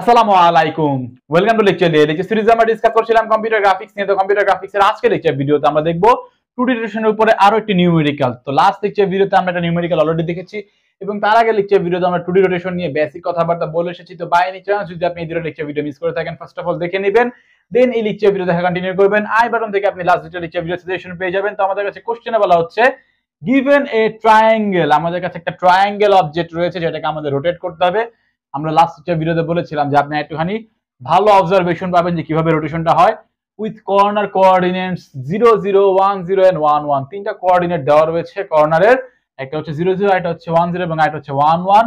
আসসালামু আলাইকুম welcome to lecture day lecture series আমরা ডিসকাস করছিলাম কম্পিউটার গ্রাফিক্স নিয়ে তো কম্পিউটার গ্রাফিক্সের আজকে লেকচার ভিডিওতে আমরা দেখব টু এর উপরে আরো একটি নিউমেরিক্যাল তো লাস্ট লেকচার ভিডিওতে আমরা একটা নিউমেরিক্যাল অলরেডি দেখেছি এবং তার আগে লেকচার ভিডিওতে আমরা টু রোটেশন নিয়ে বেসিক কথাবার্তা বলে এসেছি তো বাই এনি চান্স যদি আপনি এই দুটো লেকচার ভিডিও মিস করে থাকেন ফার্স্ট অফ অল দেখে নেবেন দেন এই লেকচার ভিডিও দেখা কন্টিনিউ করবেন আই বাটন থেকে আপনি লাস্ট দুটো লেকচার ভিডিও সাজেশন পেয়ে যাবেন তো আমাদের কাছে কোশ্চেন বলা হচ্ছে গিভেন এ ট্রায়াঙ্গেল আমাদের কাছে একটা ট্রায়াঙ্গেল অবজেক্ট রয়েছে যেটাকে আমাদের রোটেট করতে হবে আমরা লাস্ট ভিডিওতে বলেছিলাম যে আপনি একটুখানি ভালো অবজারভেশন পাবেন যে কিভাবে রোটেশনটা হয় with corner coordinates zero zero one zero and one one তিনটা কোয়ার্ডিনেট দেওয়া রয়েছে কর্নারের একটা হচ্ছে জিরো জিরো একটা হচ্ছে ওয়ান জিরো এবং একটা হচ্ছে one one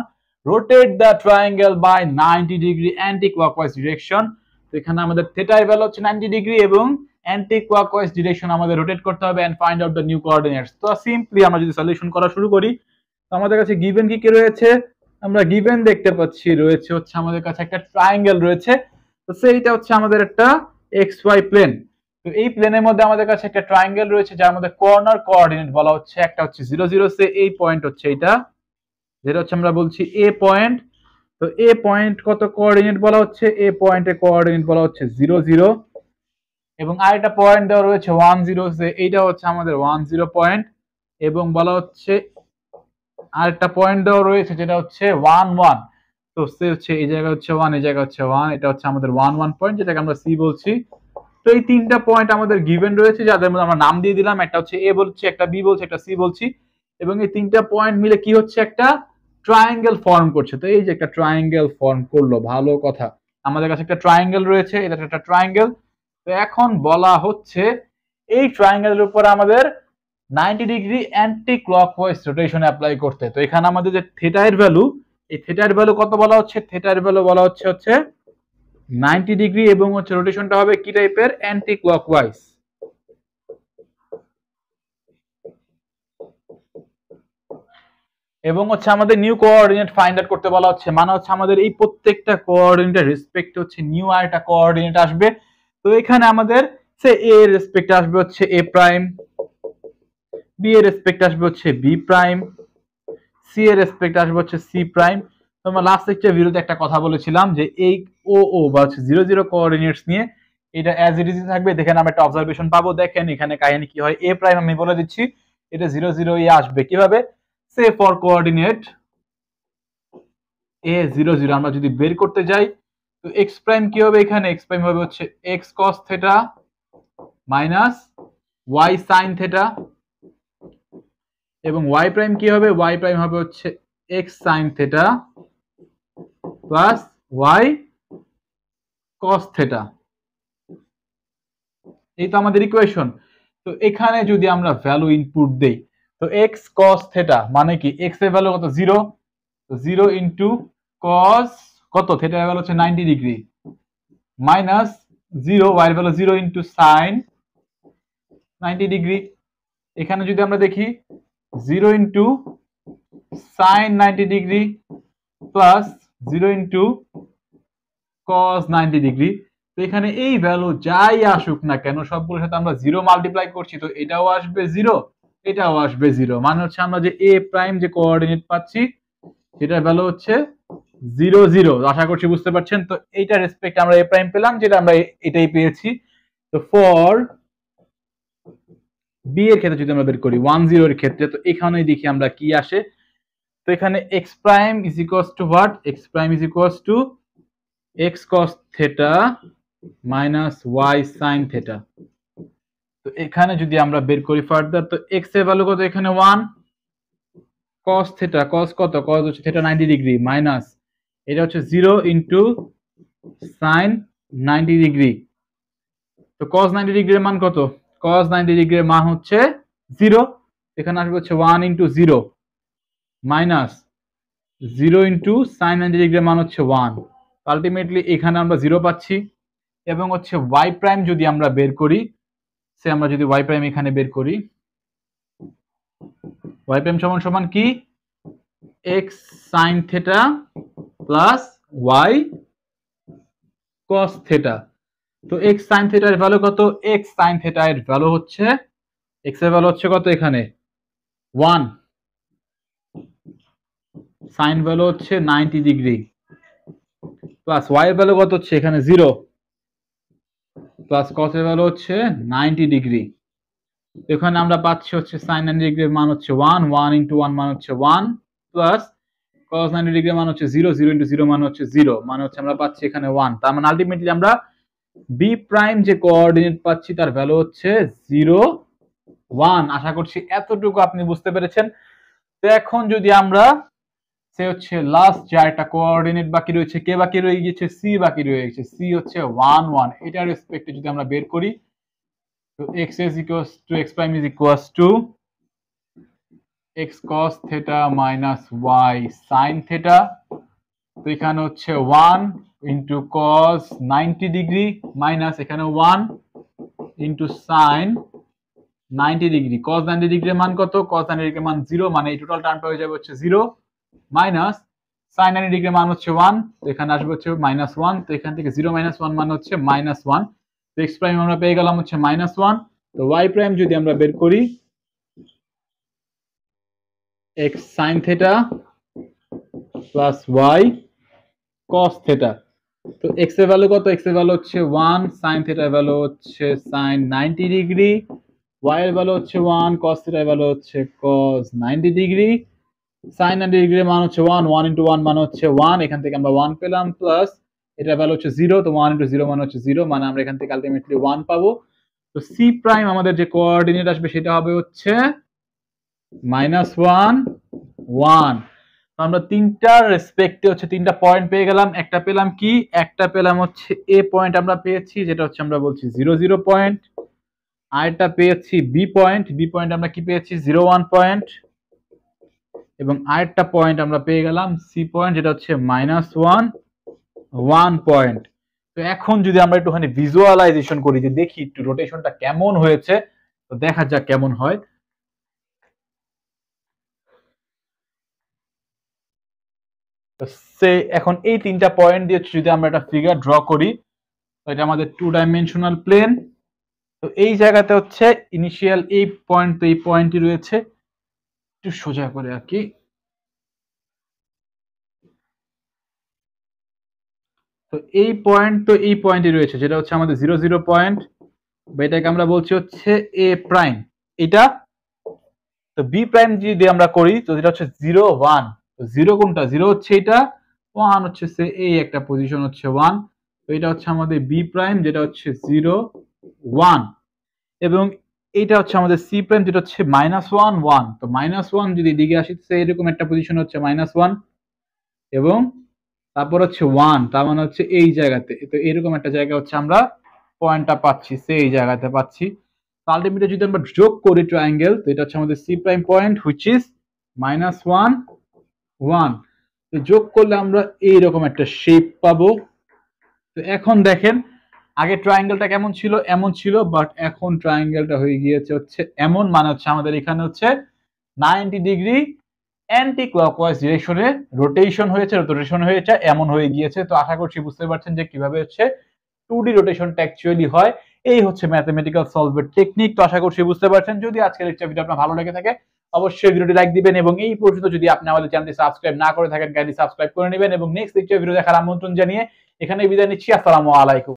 rotate the triangle by ninety degree anti clockwise direction তো এখানে আমাদের থেটার ভ্যালু হচ্ছে নাইনটি ডিগ্রি এবং অ্যান্টি ক্লকওয়াইজ ডিরেকশন আমাদের রোটেট করতে হবে and find out the new coordinates তো সিম্পলি আমরা যদি সলিউশন করা শুরু করি তো আমাদের কাছে গিভেন কি কি রয়েছে আমরা গিভেন দেখতে পাচ্ছি রয়েছে হচ্ছে আমাদের কাছে একটা ট্রায়াঙ্গেল রয়েছে তো সেইটা হচ্ছে আমাদের একটা এক্স ওয়াই প্লেন তো এই প্লেনের মধ্যে আমাদের কাছে একটা ট্রায়াঙ্গেল রয়েছে যার মধ্যে কর্নার কোঅর্ডিনেট বলা হচ্ছে একটা হচ্ছে জিরো জিরো সে এই পয়েন্ট হচ্ছে এটা যেটা হচ্ছে আমরা বলছি এ পয়েন্ট তো এ পয়েন্ট কত কোঅর্ডিনেট বলা হচ্ছে এ পয়েন্টের কোঅর্ডিনেট বলা হচ্ছে জিরো জিরো এবং আরেকটা পয়েন্ট দেওয়া রয়েছে ওয়ান জিরো সে এইটা হচ্ছে আমাদের ওয়ান জিরো পয়েন্ট এবং বলা হচ্ছে আরেকটা পয়েন্ট দেওয়া রয়েছে যেটা হচ্ছে ওয়ান ওয়ান তো সে হচ্ছে এই জায়গা হচ্ছে ওয়ান এই জায়গা হচ্ছে ওয়ান এটা হচ্ছে আমাদের ওয়ান ওয়ান পয়েন্ট যেটাকে আমরা সি বলছি তো এই তিনটা পয়েন্ট আমাদের গিভেন রয়েছে যাদের মধ্যে আমরা নাম দিয়ে দিলাম একটা হচ্ছে এ বলছি একটা বি বলছি একটা সি বলছি এবং এই তিনটা পয়েন্ট মিলে কি হচ্ছে একটা ট্রায়াঙ্গেল ফর্ম করছে তো এই যে একটা ট্রায়াঙ্গেল ফর্ম করলো ভালো কথা আমাদের কাছে একটা ট্রায়াঙ্গেল রয়েছে এটা একটা ট্রায়াঙ্গেল তো এখন বলা হচ্ছে এই ট্রায়াঙ্গেলের উপর আমাদের 90 degree anti clockwise rotation apply করতে তো এখানে আমাদের যে থিটা এর ভ্যালু এই থিটা এর ভ্যালু কত বলা হচ্ছে থিটা এর ভ্যালু বলা হচ্ছে হচ্ছে 90 ডিগ্রি এবং হচ্ছে রোটেশনটা হবে কি টাইপের অ্যান্টি ক্লকওয়াইজ এবং হচ্ছে আমাদের নিউ কোঅর্ডিনেট ফাইন্ড আউট করতে বলা হচ্ছে মানে হচ্ছে আমাদের এই প্রত্যেকটা কোঅর্ডিনেটের রেসপেক্ট হচ্ছে নিউ আরটা কোঅর্ডিনেট আসবে তো এখানে আমাদের সে এ এর রেসপেক্ট আসবে হচ্ছে এ প্রাইম বি এর রেসপেক্ট আসবে হচ্ছে বি প্রাইম সি এর রেসপেক্ট আসবে হচ্ছে সি প্রাইম তোমার লাস্ট লেকচার ভিডিওতে একটা কথা বলেছিলাম যে এই ও ও বা হচ্ছে জিরো জিরো কোঅর্ডিনেটস নিয়ে এটা অ্যাজ ইট ইজ থাকবে দেখেন আমরা একটা অবজারভেশন পাবো দেখেন এখানে কাহিনী কি হয় এ প্রাইম আমি বলে দিচ্ছি এটা জিরো জিরো এ আসবে কিভাবে say for coordinate A zero zero আমরা যদি বের করতে যাই তো এক্স প্রাইম কি হবে এখানে এক্স প্রাইম হবে হচ্ছে X cos theta minus Y sine theta এবং ওয়াই প্রাইম কি হবে ওয়াই প্রাইম হবে হচ্ছে X sine theta plus Y cos theta এই তো আমাদের ইকুয়েশন তো এখানে যদি আমরা ভ্যালু ইনপুট দেই তো এক্স কস থেটা মানে কি এক্স এর ভ্যালু কত জিরো তো জিরো ইন্টু কস কত এর ভ্যালু হচ্ছে নাইনটি ডিগ্রি মাইনাস জিরো এর value zero into sine ninety degree এখানে যদি আমরা দেখি zero into sine ninety degree plus zero into cos ninety degree তো এখানে এই ভ্যালু যাই আসুক না কেন সবগুলোর সাথে আমরা জিরো মাল্টিপ্লাই করছি তো এটাও আসবে জিরো এটাও আসবে জিরো মানে হচ্ছে আমরা যে এ প্রাইম যে কোঅর্ডিনেট পাচ্ছি সেটার ভ্যালু হচ্ছে জিরো জিরো আশা করছি বুঝতে পারছেন তো এইটা রেসপেক্ট আমরা এ প্রাইম পেলাম যেটা আমরা এটাই পেয়েছি তো ফর বি এর ক্ষেত্রে যদি আমরা বের করি ওয়ান জিরো এর ক্ষেত্রে তো এখানে দেখি আমরা কি আসে তো এখানে x prime is equals to what x prime is equals to x cos theta minus Y sine theta তো এখানে যদি আমরা বের করি ফার্দার তো এক্স এর ভ্যালু কত এখানে ওয়ান কস থেটা কস কত কস হচ্ছে থেটা নাইনটি ডিগ্রি মাইনাস এটা হচ্ছে zero into sine ninety degree তো কস নাইনটি ডিগ্রির মান কত কস নাইনটি ডিগ্রির মান হচ্ছে জিরো এখানে আসবে হচ্ছে one into zero minus zero into sine ninety ডিগ্রির মান হচ্ছে ওয়ান আলটিমেটলি এখানে আমরা জিরো পাচ্ছি এবং হচ্ছে ওয়াই প্রাইম যদি আমরা বের করি সে আমরা যদি ওয়াই প্রাইম এখানে বের করি ওয়াই প্রাইম সমান সমান কি x sine theta plus Y cos theta তো এক্স সাইন থিটা ভ্যালু কত এক্স সাইন থিটা ভ্যালু হচ্ছে এক্স এর ভ্যালু হচ্ছে কত এখানে ওয়ান সাইন ভ্যালু হচ্ছে ninety degree plus y value কত হচ্ছে এখানে জিরো প্লাস কত ভ্যালু হচ্ছে নাইনটি ডিগ্রি এখানে আমরা পাচ্ছি হচ্ছে সাইন নাইনটি ডিগ্রির মান হচ্ছে ওয়ান ওয়ান ইন্টু ওয়ান মান হচ্ছে one plus cos ninety degree মান হচ্ছে জিরো জিরো ইন্টু জিরো মান হচ্ছে জিরো মানে হচ্ছে আমরা পাচ্ছি এখানে ওয়ান তার মানে আলটিমেটলি আমরা বি প্রাইম যে কোঅর্ডিনেট পাচ্ছি তার ভ্যালু হচ্ছে জিরো ওয়ান আশা করছি এতটুকু আপনি বুঝতে পেরেছেন তো এখন যদি আমরা সে হচ্ছে লাস্ট যা একটা কোঅর্ডিনেট বাকি রয়েছে কে বাকি রয়ে গিয়েছে সি বাকি রয়ে গেছে সি হচ্ছে ওয়ান ওয়ান এটার রেসপেক্টে যদি আমরা বের করি তো x is equals to x prime is equals to x cos theta minus Y sine theta তো এখানে হচ্ছে one into cos ninety degree minus এখানে one into sine ninety degree cos ninety ডিগ্রির মান কত কস নাইনটি ডিগ্রির মান জিরো মানে এই টোটাল টার্মটা হয়ে যাবে হচ্ছে জিরো মাইনাস সাইন নাইনটি ডিগ্রির মান হচ্ছে ওয়ান তো এখানে আসবে হচ্ছে মাইনাস ওয়ান তো এখান থেকে জিরো মাইনাস ওয়ান মান হচ্ছে মাইনাস ওয়ান তো এক্স প্রাইম আমরা পেয়ে গেলাম হচ্ছে মাইনাস ওয়ান তো ওয়াই প্রাইম যদি আমরা বের করি x sine theta plus Y cos theta তো এক্স এর ভ্যালু কত এক্স এর ভ্যালু হচ্ছে ওয়ান সাইন থিটার ভ্যালু হচ্ছে সাইন নাইনটি ডিগ্রি ওয়াই এর ভ্যালু হচ্ছে ওয়ান কস থিটার ভ্যালু হচ্ছে cos ninety degree sine ninety degree মান হচ্ছে ওয়ান ওয়ান ইন্টু ওয়ান মানে হচ্ছে ওয়ান এখান থেকে আমরা ওয়ান পেলাম প্লাস এটা ভ্যালু হচ্ছে জিরো তো ওয়ান ইন্টু জিরো মানে হচ্ছে জিরো মানে আমরা এখান থেকে আলটিমেটলি ওয়ান পাবো তো সি প্রাইম আমাদের যে কোঅর্ডিনেট আসবে সেটা হবে হচ্ছে মাইনাস ওয়ান ওয়ান আমরা তিনটা রেসপেক্টে হচ্ছে তিনটা পয়েন্ট পেয়ে গেলাম একটা পেলাম কি একটা পেলাম হচ্ছে এ পয়েন্ট আমরা পেয়েছি যেটা হচ্ছে আমরা বলছি জিরো জিরো পয়েন্ট আরেকটা পেয়েছি বি পয়েন্ট বি পয়েন্ট আমরা কি পেয়েছি জিরো ওয়ান পয়েন্ট এবং আরেকটা পয়েন্ট আমরা পেয়ে গেলাম সি পয়েন্ট যেটা হচ্ছে মাইনাস ওয়ান ওয়ান পয়েন্ট তো এখন যদি আমরা একটুখানি ভিজুয়ালাইজেশন করি যে দেখি একটু রোটেশনটা কেমন হয়েছে তো দেখা যাক কেমন হয় সে এখন এই তিনটা পয়েন্ট দিয়ে যদি আমরা একটা ফিগার ড্র করি এটা আমাদের টু ডাইমেনশনাল প্লেন তো এই জায়গাতে হচ্ছে ইনিশিয়াল এই পয়েন্ট তো এই পয়েন্টটি রয়েছে একটু সোজা করে আর কি তো এই পয়েন্ট তো এই পয়েন্টই রয়েছে যেটা হচ্ছে আমাদের জিরো জিরো পয়েন্ট বা এটাকে আমরা বলছি হচ্ছে এ প্রাইম এটা তো বি প্রাইম যদি আমরা করি তো যেটা হচ্ছে জিরো ওয়ান জিরো কোনটা জিরো হচ্ছে এটা ওয়ান হচ্ছে সে এই একটা পজিশন হচ্ছে ওয়ান তো এটা হচ্ছে আমাদের বি প্রাইম যেটা হচ্ছে জিরো ওয়ান এবং এটা হচ্ছে আমাদের সি প্রাইম যেটা হচ্ছে মাইনাস ওয়ান ওয়ান তো মাইনাস ওয়ান যদি দিকে সে এরকম একটা পজিশন হচ্ছে মাইনাস ওয়ান এবং তারপর হচ্ছে ওয়ান তার মানে হচ্ছে এই জায়গাতে তো এরকম একটা জায়গা হচ্ছে আমরা পয়েন্টটা পাচ্ছি সে এই জায়গাতে পাচ্ছি আলটিমেটলি যদি আমরা যোগ করি ট্রায়াঙ্গেল তো এটা হচ্ছে আমাদের C prime point which is minus one one তো যোগ করলে আমরা এই রকম একটা শেপ পাবো তো এখন দেখেন আগে ট্রায়াঙ্গেলটা কেমন ছিল এমন ছিল বাট এখন ট্রায়াঙ্গেলটা হয়ে গিয়েছে হচ্ছে এমন মানে হচ্ছে আমাদের এখানে হচ্ছে নাইনটি ডিগ্রি অ্যান্টি ক্লকওয়াইজ ডিরেকশনে রোটেশন হয়েছে রোটেশন হয়েছে এমন হয়ে গিয়েছে তো আশা করছি বুঝতে পারছেন যে কিভাবে হচ্ছে টু ডি রোটেশনটা অ্যাকচুয়ালি হয় এই হচ্ছে ম্যাথামেটিক্যাল সলভের টেকনিক তো আশা করছি বুঝতে পারছেন যদি আজকের লেকচার ভিডিও আপনার ভালো লেগে থাকে অবশ্যই ভিডিওটি লাইক দিবেন এবং এই পর্যন্ত যদি আপনি আমাদের চ্যানেলটি সাবস্ক্রাইব না করে থাকেন কাইন্ডলি সাবস্ক্রাইব করে নেবেন এবং নেক্সট লেকচার ভিডিও দেখার আমন্ত্রণ জানিয়ে এখানে বিদায় নিচ্ছি আসসালামু আলাইকুম